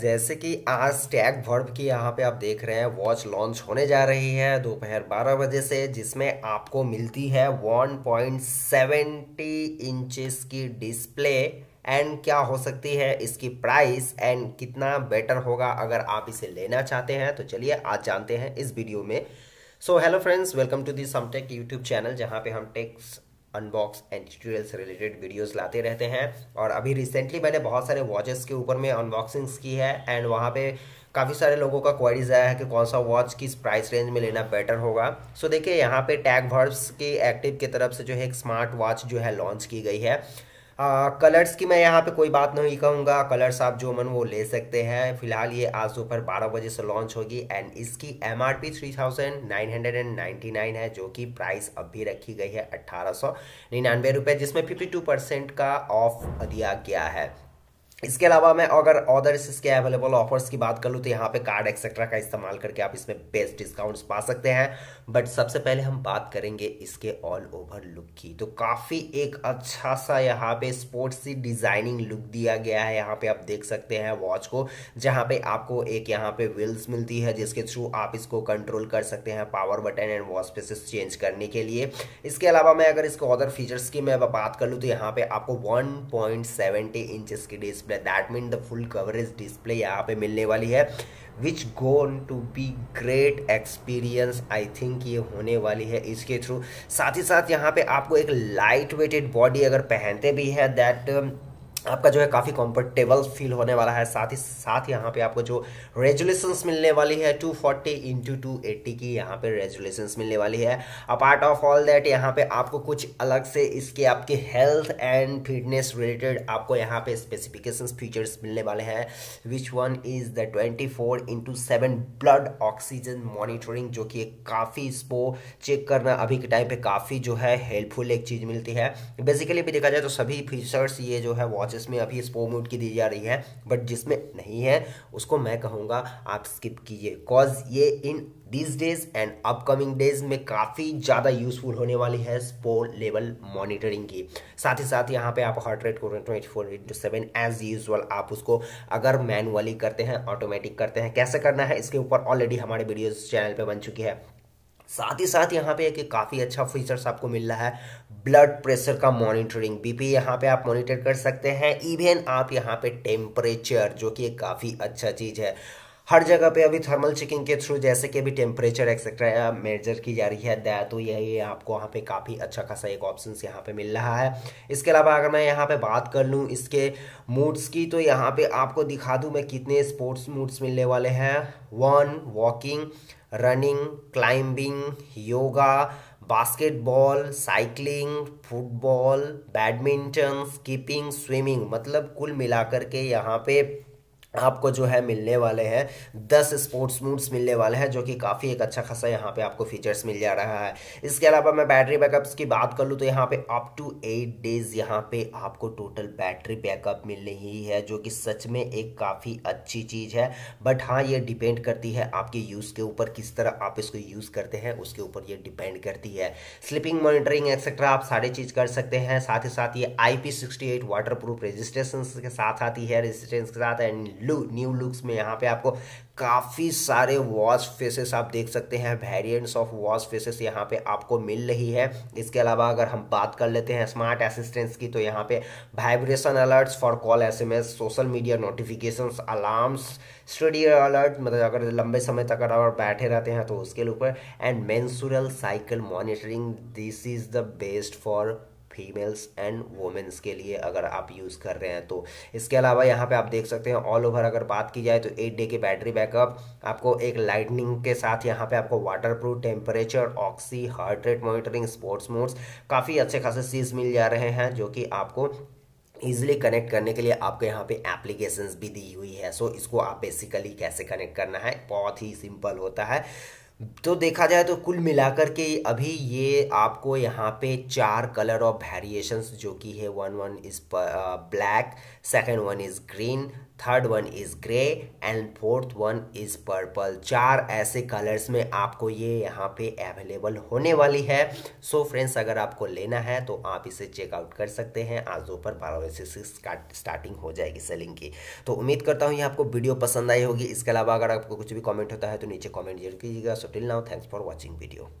जैसे कि आज टैग वर्ब की यहाँ पे आप देख रहे हैं वॉच लॉन्च होने जा रही है दोपहर 12 बजे से जिसमें आपको मिलती है 1.70 इंचेस की डिस्प्ले एंड क्या हो सकती है इसकी प्राइस एंड कितना बेटर होगा अगर आप इसे लेना चाहते हैं तो चलिए आज जानते हैं इस वीडियो में so hello friends welcome to the समटेक यूट्यूब चैनल जहाँ पे हम टेक्स अनबॉक्स एंड ट्यूटोरियल से रिलेटेड वीडियोस लाते रहते हैं और अभी रिसेंटली मैंने बहुत सारे वॉचेस के ऊपर में अनबॉक्सिंग्स की है एंड वहाँ पे काफ़ी सारे लोगों का क्वारीज आया है कि कौन सा वॉच किस प्राइस रेंज में लेना बेटर होगा सो so देखिए यहाँ पे टैग वर्ब्स की एक्टिव की तरफ से जो है एक स्मार्ट वॉच जो है लॉन्च की गई है कलर्स की मैं यहाँ पे कोई बात नहीं कहूँगा कलर्स आप जो मन वो ले सकते हैं फिलहाल ये आज दोपहर बारह बजे से लॉन्च होगी एंड इसकी M R P three thousand nine hundred and ninety nine है जो कि प्राइस अभी रखी गई है अट्ठारह सौ निन्यानवे रुपये जिसमें फिफ्टी टू परसेंट का ऑफ दिया गया है इसके अलावा मैं अगर ऑर्डर इसके अवेलेबल ऑफर्स की बात कर लूँ तो यहाँ पे कार्ड एक्सेट्रा का इस्तेमाल करके आप इसमें बेस्ट डिस्काउंट्स पा सकते हैं बट सबसे पहले हम बात करेंगे इसके ऑल ओवर लुक की तो काफ़ी एक अच्छा सा यहाँ पे सी डिज़ाइनिंग लुक दिया गया है यहाँ पे आप देख सकते हैं वॉच को जहाँ पे आपको एक यहाँ पे व्हील्स मिलती है जिसके थ्रू आप इसको कंट्रोल कर सकते हैं power button and watch faces change करने के लिए इसके अलावा मैं अगर इसको अदर फीचर्स की मैं बात कर लूँ तो यहाँ पर आपको वन पॉइंट की display display that mean the full coverage display यहाँ पे मिलने वाली है which gonna be great experience I think ये होने वाली है इसके थ्रू साथ ही साथ यहाँ पे आपको एक लाइट वेटेड बॉडी अगर पहनते भी है दैट आपका जो है काफ़ी कंफर्टेबल फील होने वाला है साथ ही साथ यहाँ पे आपको जो रेजुलेशंस मिलने वाली है 240 फोर्टी इंटू टू की यहाँ पे रेजुलेशंस मिलने वाली है अपार्ट ऑफ ऑल दैट यहाँ पे आपको कुछ अलग से इसके आपके हेल्थ एंड फिटनेस रिलेटेड आपको यहाँ पे स्पेसिफिकेशंस फीचर्स मिलने वाले हैं which one is the twenty four into seven blood oxygen monitoring जो कि काफ़ी इसको चेक करना अभी के टाइम पर काफ़ी जो है हेल्पफुल एक चीज़ मिलती है बेसिकली भी देखा जाए तो सभी फीचर्स ये जो है वॉच जिसमें अभी स्पो मोड की दी जा रही है बट जिसमें नहीं है उसको मैं कहूँगा आप स्किप कीजिए कॉज ये in this days and upcoming days में काफ़ी ज़्यादा यूजफुल होने वाली है स्पो लेवल मॉनिटरिंग की साथ ही साथ यहाँ पे आप हार्ट रेट को twenty four into seven as usual आप उसको अगर मैनुअली करते हैं ऑटोमेटिक करते हैं कैसे करना है इसके ऊपर ऑलरेडी हमारे वीडियोज चैनल पर बन चुकी है साथ ही साथ यहाँ पे एक काफ़ी अच्छा फीचर्स आपको मिल रहा है ब्लड प्रेशर का मॉनिटरिंग बीपी यहाँ पे आप मॉनिटर कर सकते हैं इवेन आप यहाँ पे टेम्परेचर जो कि काफ़ी अच्छा चीज़ है हर जगह पे अभी थर्मल चेकिंग के थ्रू जैसे कि अभी टेम्परेचर एक्सेट्रा मेजर की जा रही है दया तो यही आपको वहाँ पे काफ़ी अच्छा खासा एक ऑप्शन यहाँ पे मिल रहा है इसके अलावा अगर मैं यहाँ पे बात कर लूँ इसके मूड्स की तो यहाँ पे आपको दिखा दूँ मैं कितने स्पोर्ट्स मूड्स मिलने वाले हैं one walking running climbing yoga basketball cycling football badminton skipping swimming मतलब कुल मिलाकर के यहाँ पे आपको जो है मिलने वाले हैं दस स्पोर्ट्स मूड्स मिलने वाले हैं जो कि काफ़ी एक अच्छा खासा यहाँ पे आपको फीचर्स मिल जा रहा है इसके अलावा मैं बैटरी बैकअप्स की बात कर लूँ तो यहाँ पे अप टू एट डेज यहाँ पे आपको टोटल बैटरी बैकअप मिलने ही है जो कि सच में एक काफ़ी अच्छी चीज़ है बट हाँ ये डिपेंड करती है आपके यूज़ के ऊपर किस तरह आप इसको यूज़ करते हैं उसके ऊपर ये डिपेंड करती है स्लीपिंग मॉनिटरिंग एक्सेट्रा आप सारे चीज़ कर सकते हैं साथ ही साथ ये आई पी वाटर प्रूफ के साथ आती है रेजिस्टेंस के साथ एंड लू न्यू लुक्स में यहाँ पे आपको काफ़ी सारे वॉश फेसेस आप देख सकते हैं वेरिएंट्स ऑफ वॉश फेसेस यहाँ पे आपको मिल रही है इसके अलावा अगर हम बात कर लेते हैं स्मार्ट असिस्टेंस की तो यहाँ पे vibration alerts for call SMS social media notifications alarms study alert मतलब अगर लंबे समय तक अगर बैठे रहते हैं तो उसके ऊपर and menstrual cycle monitoring this is the best for females and womens के लिए अगर आप यूज़ कर रहे हैं तो इसके अलावा यहाँ पे आप देख सकते हैं ऑल ओवर अगर बात की जाए तो एट डे की बैटरी बैकअप आपको एक लाइटनिंग के साथ यहाँ पे आपको waterproof temperature oxy heart rate monitoring sports modes काफ़ी अच्छे खासे सीज मिल जा रहे हैं जो कि आपको ईजिली कनेक्ट करने के लिए आपको यहाँ पे एप्लीकेशंस भी दी हुई है सो so, इसको आप बेसिकली कैसे कनेक्ट करना है बहुत ही सिंपल होता है तो देखा जाए तो कुल मिलाकर के अभी ये आपको यहाँ पे चार कलर ऑफ वेरिएशंस जो कि है one one is black second one is green third one is grey and fourth one is purple चार ऐसे कलर्स में आपको ये यहाँ पे अवेलेबल होने वाली है सो so फ्रेंड्स अगर आपको लेना है तो आप इसे चेकआउट कर सकते हैं आज दोपहर बारह बजे से स्टार्टिंग हो जाएगी सेलिंग की तो उम्मीद करता हूँ ये आपको वीडियो पसंद आई होगी इसके अलावा अगर आपको कुछ भी कॉमेंट होता है तो नीचे कॉमेंट जरूर कीजिएगा so till now thanks for watching video